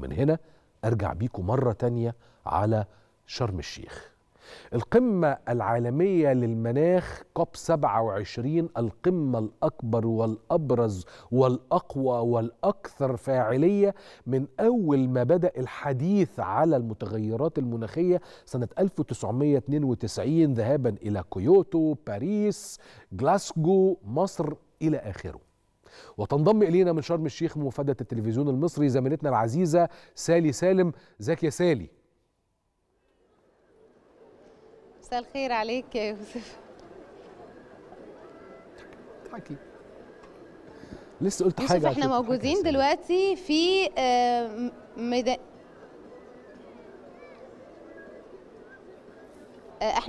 ومن هنا أرجع بيكم مرة تانية على شرم الشيخ القمة العالمية للمناخ كوب 27 القمة الأكبر والأبرز والأقوى والأكثر فاعلية من أول ما بدأ الحديث على المتغيرات المناخية سنة 1992 ذهابا إلى كيوتو، باريس، جلاسكو، مصر إلى آخره. وتنضم الينا من شرم الشيخ موفده التلفزيون المصري زميلتنا العزيزه سالي سالم ازيك يا سالي مساء الخير عليك يا يوسف حكي لسه قلت حاجه احنا موجودين دلوقتي في آه، ميدان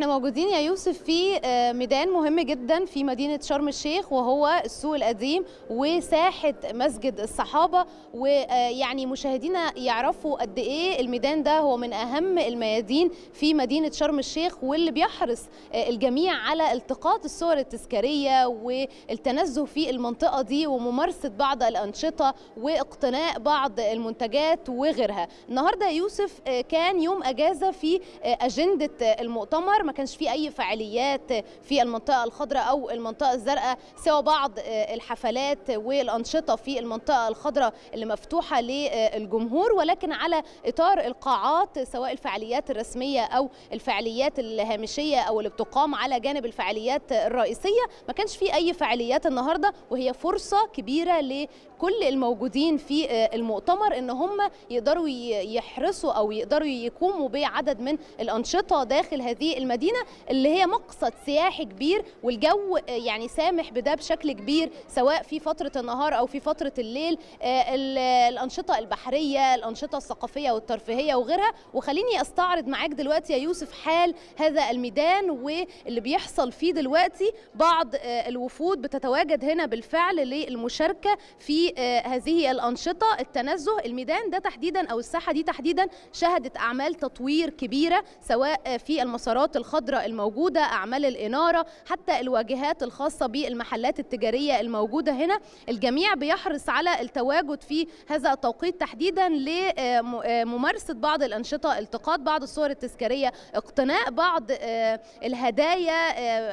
احنا موجودين يا يوسف في آه، ميدان مهم جدا في مدينه شرم الشيخ وهو السوق القديم وساحه مسجد الصحابه ويعني آه، مشاهدينا يعرفوا قد ايه الميدان ده هو من اهم الميادين في مدينه شرم الشيخ واللي بيحرص آه، الجميع على التقاط الصور التذكاريه والتنزه في المنطقه دي وممارسه بعض الانشطه واقتناء بعض المنتجات وغيرها النهارده يوسف كان يوم اجازه في اجنده المؤتمر ما كانش في اي فعاليات في المنطقه الخضراء او المنطقه الزرقاء سوى بعض آه، الحفلات والانشطه في المنطقه الخضراء اللي مفتوحه للجمهور ولكن على اطار القاعات سواء الفعاليات الرسميه او الفعاليات الهامشيه او اللي بتقام على جانب الفعاليات الرئيسيه ما كانش في اي فعاليات النهارده وهي فرصه كبيره كل الموجودين في آه، المؤتمر ان هم يقدروا يحرصوا او يقدروا يقوموا بعدد من الانشطه داخل هذه المدينه اللي هي مقصد سياحي كبير والجو آه، يعني سامح بده بشكل كبير سواء في فتره النهار او في فتره الليل آه، الانشطه البحريه الانشطه الثقافيه والترفيهيه وغيرها وخليني استعرض معاك دلوقتي يا يوسف حال هذا الميدان واللي بيحصل فيه دلوقتي بعض الوفود بتتواجد هنا بالفعل للمشاركه في آه، هذه الأنشطة التنزه الميدان ده تحديدا أو الساحة دي تحديدا شهدت أعمال تطوير كبيرة سواء آه، في المسارات الخضراء الموجودة أعمال الإنارة حتى الواجهات الخاصة بالمحلات التجارية الموجودة هنا الجميع بيحرص على التواجد في هذا التوقيت تحديدا لممارسة آه، بعض الأنشطة التقاط بعض الصور التذكارية اقتناء بعض الهدايا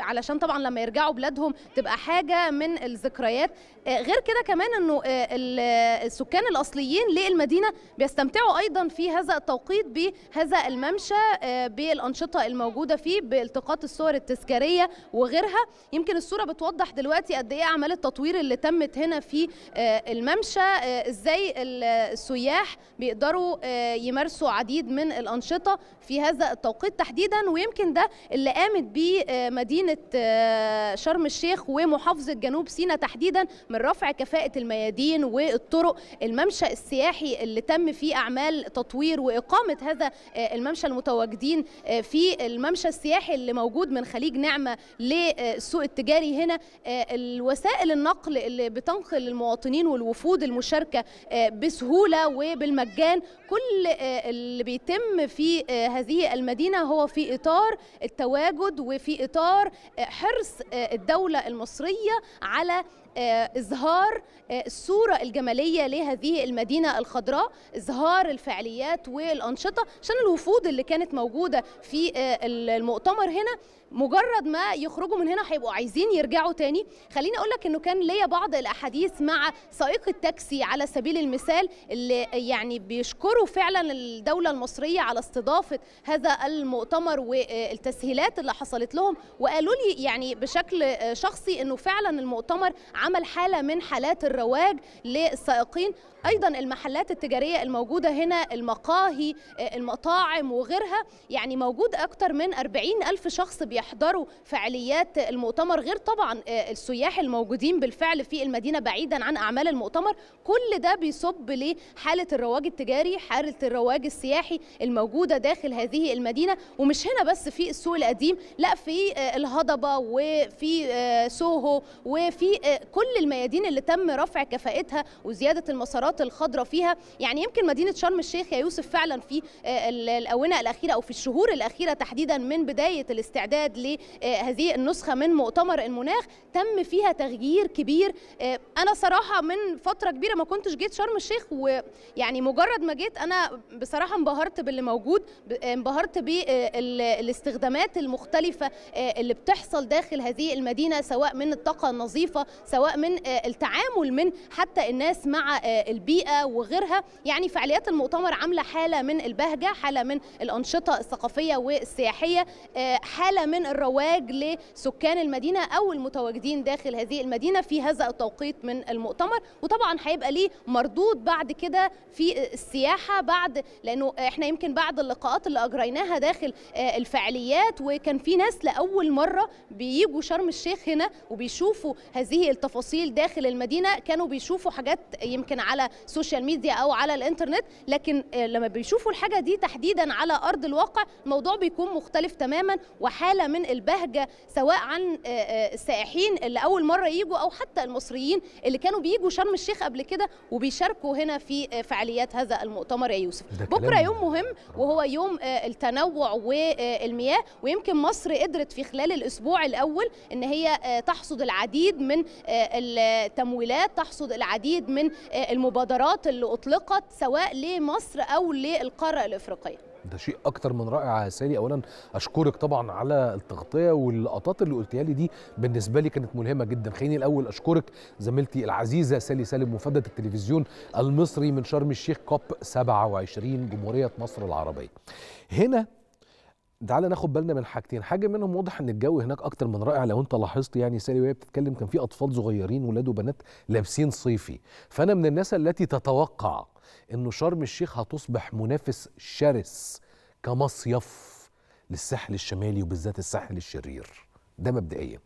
علشان طبعا لما يرجعوا بلادهم تبقى حاجة من الذكريات غير كده كمان أنه السكان الاصليين للمدينه بيستمتعوا ايضا في هذا التوقيت بهذا الممشى آه، بالانشطه الموجوده فيه بالتقاط الصور التذكاريه وغيرها يمكن الصوره بتوضح دلوقتي قد ايه اعمال التطوير اللي تمت هنا في آه، الممشى آه، ازاي السياح بيقدروا يمارسوا عديد من الانشطه في هذا التوقيت تحديدا ويمكن ده اللي قامت به مدينه شرم الشيخ ومحافظه جنوب سيناء تحديدا من رفع كفاءه الميادين الموردين والطرق الممشى السياحي اللي تم فيه اعمال تطوير واقامه هذا آه، الممشى المتواجدين آه، في الممشى السياحي اللي موجود من خليج نعمه للسوق التجاري هنا آه، الوسائل النقل اللي بتنقل المواطنين والوفود المشاركه بسهوله وبالمجان كل اللي بيتم في هذه المدينه هو في اطار التواجد وفي اطار حرص الدوله المصريه على آه، إظهار آه، الصورة الجمالية لهذه المدينة الخضراء إظهار الفعاليات والأنشطة عشان الوفود اللي كانت موجودة في آه، المؤتمر هنا مجرد ما يخرجوا من هنا هيبقوا عايزين يرجعوا تاني خليني أقول لك أنه كان ليا بعض الأحاديث مع سائق التاكسي على سبيل المثال اللي يعني بيشكروا فعلا الدولة المصرية على استضافة هذا المؤتمر والتسهيلات اللي حصلت لهم وقالوا لي يعني بشكل شخصي أنه فعلا المؤتمر عمل حالة من حالات الرواج للسائقين أيضا المحلات التجارية الموجودة هنا المقاهي المطاعم وغيرها يعني موجود أكثر من 40 ألف شخص بيحضروا فعاليات المؤتمر غير طبعا آه، السياح الموجودين بالفعل في المدينة بعيدا عن أعمال المؤتمر كل ده بيصب لحالة الرواج التجاري حالة الرواج السياحي الموجودة داخل هذه المدينة ومش هنا بس في السوق القديم لا في آه، الهضبة وفي آه، سوهو وفي كل الميادين اللي تم رفع كفاءتها وزياده المسارات الخضراء فيها يعني يمكن مدينه شرم الشيخ يا يوسف فعلا في آه، الاونه الاخيره او في الشهور الاخيره تحديدا من بدايه الاستعداد لهذه آه، النسخه من مؤتمر المناخ تم فيها تغيير كبير آه، انا صراحه من فتره كبيره ما كنتش جيت شرم الشيخ ويعني مجرد ما جيت انا بصراحه انبهرت باللي موجود انبهرت بالاستخدامات المختلفه اللي بتحصل داخل هذه المدينه سواء من الطاقه النظيفه سواء سواء من آه، التعامل من حتى الناس مع آه، البيئه وغيرها يعني فعاليات المؤتمر عامله حاله من البهجه حاله من الانشطه الثقافيه والسياحيه آه، حاله من الرواج لسكان المدينه او المتواجدين داخل هذه المدينه في هذا التوقيت من المؤتمر وطبعا هيبقى ليه مردود بعد كده في السياحه بعد لانه احنا يمكن بعد اللقاءات اللي اجريناها داخل الفعاليات وكان في ناس لاول مره بيجوا شرم الشيخ هنا وبيشوفوا هذه التفاصيل تفاصيل داخل المدينه كانوا بيشوفوا حاجات يمكن على سوشيال ميديا او على الانترنت لكن آه، لما بيشوفوا الحاجه دي تحديدا على ارض الواقع الموضوع بيكون مختلف تماما وحاله من البهجه سواء عن آه، آه، السائحين اللي اول مره يجوا او حتى المصريين اللي كانوا بيجوا شرم الشيخ قبل كده وبيشاركوا هنا في فعاليات هذا المؤتمر يا يوسف بكره يوم مهم وهو يوم التنوع والمياه ويمكن مصر قدرت في خلال الاسبوع الاول ان هي تحصد العديد من التمويلات تحصد العديد من آه، المبادرات اللي أطلقت سواء لمصر أو للقارة الإفريقية ده شيء اكتر من رائع يا سالي اولا اشكرك طبعا على التغطيه واللقطات اللي قلتيها لي دي بالنسبه لي كانت ملهمه جدا خليني الاول اشكرك زميلتي العزيزه سالي سالم مفدة التلفزيون المصري من شرم الشيخ كوب 27 جمهوريه مصر العربيه هنا تعالى ناخد بالنا من حاجتين حاجه منهم واضح ان الجو هناك اكتر من رائع لو انت لاحظت يعني سالي وهي بتتكلم كان في اطفال صغيرين ولاد وبنات لابسين صيفي فانا من الناس التي تتوقع انه شرم الشيخ هتصبح منافس شرس كمصيف للساحل الشمالي وبالذات الساحل الشرير ده مبدئيا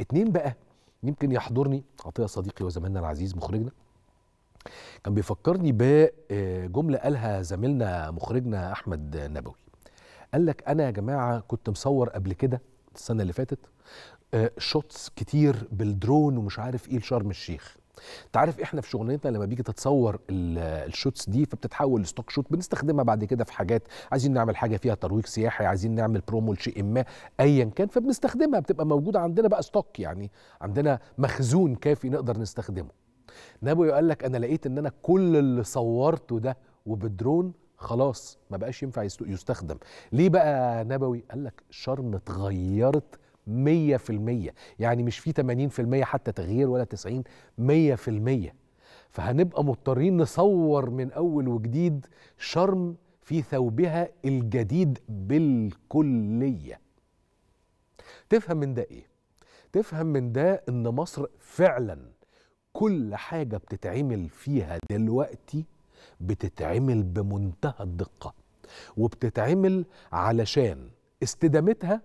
اتنين بقى يمكن يحضرني عطيه صديقي وزميلنا العزيز مخرجنا كان بيفكرني بجمله قالها زميلنا مخرجنا احمد نبوي قال لك انا يا جماعه كنت مصور قبل كده السنه اللي فاتت شوتس آه، كتير بالدرون ومش عارف ايه لشرم الشيخ انت عارف احنا في شغلانتنا لما بيجي تتصور الشوتس دي فبتتحول لستوك شوت بنستخدمها بعد كده في حاجات عايزين نعمل حاجه فيها ترويج سياحي عايزين نعمل برومو لشيء ما ايا كان فبنستخدمها بتبقى موجوده عندنا بقى ستوك يعني عندنا مخزون كافي نقدر نستخدمه نابو قال لك انا لقيت ان انا كل اللي صورته ده وبالدرون خلاص ما بقاش ينفع يستخدم ليه بقى نبوي قال لك شرم اتغيرت 100% يعني مش في 80% حتى تغيير ولا 90 100% فهنبقى مضطرين نصور من اول وجديد شرم في ثوبها الجديد بالكليه تفهم من ده ايه تفهم من ده ان مصر فعلا كل حاجه بتتعمل فيها دلوقتي بتتعمل بمنتهى الدقه وبتتعمل علشان استدامتها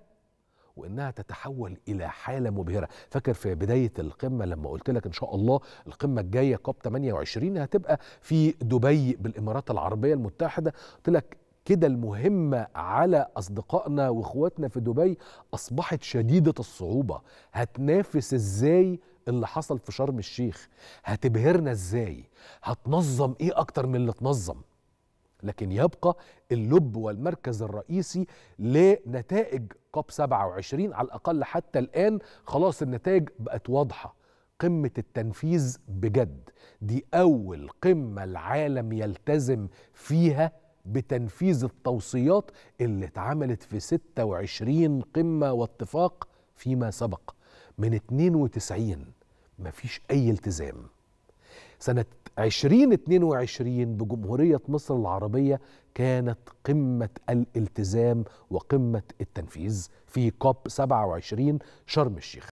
وانها تتحول الى حاله مبهره فاكر في بدايه القمه لما قلت لك ان شاء الله القمه الجايه كوب 28 هتبقى في دبي بالامارات العربيه المتحده قلت لك كده المهمة على أصدقائنا وإخواتنا في دبي أصبحت شديدة الصعوبة هتنافس إزاي اللي حصل في شرم الشيخ هتبهرنا ازاي هتنظم ايه اكتر من اللي تنظم لكن يبقى اللب والمركز الرئيسي لنتائج كوب 27 على الاقل حتى الان خلاص النتائج بقت واضحه قمه التنفيذ بجد دي اول قمه العالم يلتزم فيها بتنفيذ التوصيات اللي اتعملت في 26 قمه واتفاق فيما سبق من 92 مفيش أي التزام سنة 2022 بجمهورية مصر العربية كانت قمة الالتزام وقمة التنفيذ في كوب 27 شرم الشيخ